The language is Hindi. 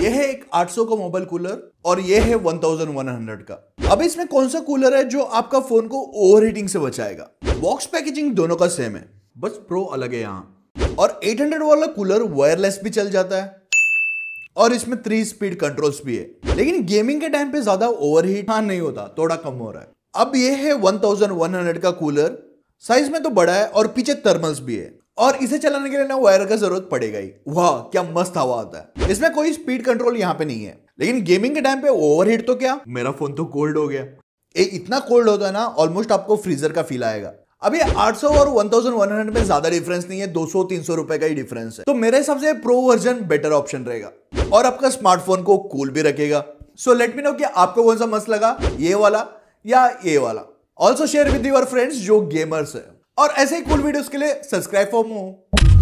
ये है एक 800 का मोबाइल कूलर और ये है 1100 का अब इसमें कौन सा कूलर है जो आपका फोन को ओवर से बचाएगा बॉक्स पैकेजिंग दोनों का सेम है बस प्रो अलग है यहाँ और 800 वाला कूलर वायरलेस भी चल जाता है और इसमें थ्री स्पीड कंट्रोल्स भी है लेकिन गेमिंग के टाइम पे ज्यादा ओवर हीट हाँ नहीं होता थोड़ा कम हो रहा है अब यह है 1100 का कूलर साइज में तो बड़ा है और पीछे थर्मल्स भी है और इसे चलाने के लिए ना वायर का जरूरत पड़ेगा ही वाह क्या मस्त हवा आता है इसमें कोई स्पीड कंट्रोल यहाँ पे नहीं है लेकिन गेमिंग के टाइम पे ओवरहीट तो क्या मेरा फोन तो कोल्ड हो गया ए, इतना कोल्ड होता है ना ऑलमोस्ट आपको फ्रीजर का फील आएगा अभी 800 और 1100 में ज्यादा डिफरेंस नहीं है 200 300 रुपए का ही डिफरेंस है तो मेरे हिसाब से प्रो वर्जन बेटर ऑप्शन रहेगा और आपका स्मार्टफोन को कूल भी रखेगा सो लेट मी नो कि आपको कौन सा मस्त लगा ये वाला या ये वाला also share with your friends जो गेमर्स है और ऐसे ही कूल वीडियोस के लिए सब्सक्राइब फॉर मो